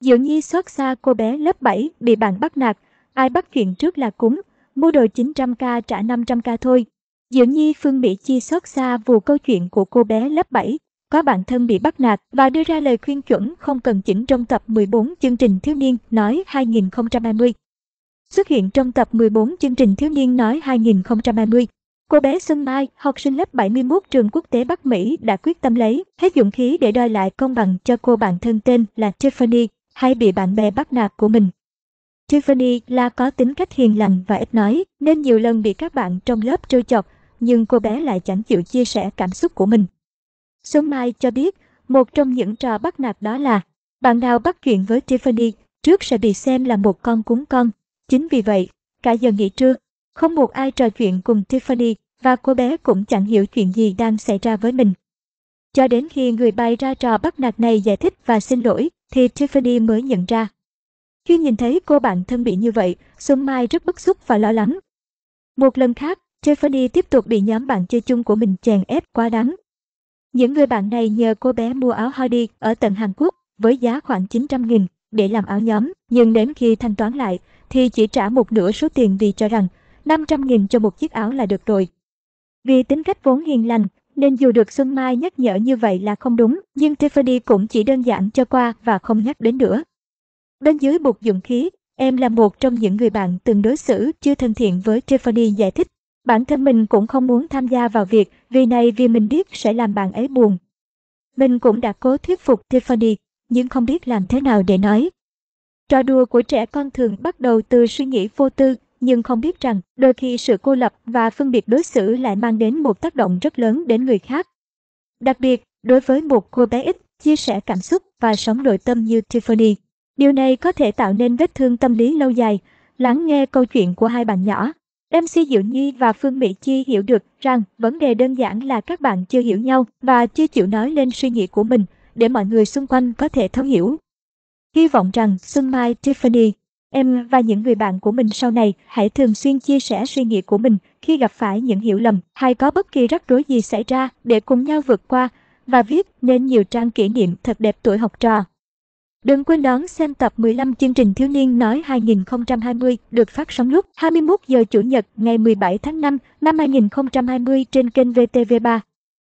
Diệu Nhi xót xa cô bé lớp 7 bị bạn bắt nạt, ai bắt chuyện trước là cúng, mua đồ 900k trả 500k thôi. Diệu Nhi Phương Mỹ Chi xót xa vụ câu chuyện của cô bé lớp 7, có bạn thân bị bắt nạt và đưa ra lời khuyên chuẩn không cần chỉnh trong tập 14 chương trình Thiếu niên nói 2020. Xuất hiện trong tập 14 chương trình Thiếu niên nói 2020, cô bé Xuân Mai, học sinh lớp 71 trường quốc tế Bắc Mỹ đã quyết tâm lấy hết dũng khí để đòi lại công bằng cho cô bạn thân tên là Tiffany hay bị bạn bè bắt nạt của mình. Tiffany là có tính cách hiền lành và ít nói, nên nhiều lần bị các bạn trong lớp trêu chọc, nhưng cô bé lại chẳng chịu chia sẻ cảm xúc của mình. Số Mai cho biết, một trong những trò bắt nạt đó là bạn nào bắt chuyện với Tiffany trước sẽ bị xem là một con cún con. Chính vì vậy, cả giờ nghỉ trưa, không một ai trò chuyện cùng Tiffany và cô bé cũng chẳng hiểu chuyện gì đang xảy ra với mình. Cho đến khi người bày ra trò bắt nạt này giải thích và xin lỗi, thì Tiffany mới nhận ra. Khi nhìn thấy cô bạn thân bị như vậy, Xuân Mai rất bức xúc và lo lắng. Một lần khác, Tiffany tiếp tục bị nhóm bạn chơi chung của mình chèn ép quá đáng. Những người bạn này nhờ cô bé mua áo hoodie ở tận Hàn Quốc với giá khoảng 900 nghìn để làm áo nhóm, nhưng đến khi thanh toán lại thì chỉ trả một nửa số tiền vì cho rằng 500 nghìn cho một chiếc áo là được rồi. Vì tính cách vốn hiền lành, nên dù được Xuân Mai nhắc nhở như vậy là không đúng, nhưng Tiffany cũng chỉ đơn giản cho qua và không nhắc đến nữa. Bên dưới bục dụng khí, em là một trong những người bạn từng đối xử chưa thân thiện với Tiffany giải thích. Bản thân mình cũng không muốn tham gia vào việc vì này vì mình biết sẽ làm bạn ấy buồn. Mình cũng đã cố thuyết phục Tiffany, nhưng không biết làm thế nào để nói. Trò đùa của trẻ con thường bắt đầu từ suy nghĩ vô tư nhưng không biết rằng đôi khi sự cô lập và phân biệt đối xử lại mang đến một tác động rất lớn đến người khác. Đặc biệt, đối với một cô bé ít chia sẻ cảm xúc và sống nội tâm như Tiffany, điều này có thể tạo nên vết thương tâm lý lâu dài. Lắng nghe câu chuyện của hai bạn nhỏ, MC Diệu Nhi và Phương Mỹ Chi hiểu được rằng vấn đề đơn giản là các bạn chưa hiểu nhau và chưa chịu nói lên suy nghĩ của mình để mọi người xung quanh có thể thấu hiểu. Hy vọng rằng Xuân Mai Tiffany Em và những người bạn của mình sau này hãy thường xuyên chia sẻ suy nghĩ của mình khi gặp phải những hiểu lầm hay có bất kỳ rắc rối gì xảy ra để cùng nhau vượt qua và viết nên nhiều trang kỷ niệm thật đẹp tuổi học trò. Đừng quên đón xem tập 15 chương trình Thiếu niên nói 2020 được phát sóng lúc 21 giờ Chủ nhật ngày 17 tháng 5 năm 2020 trên kênh VTV3.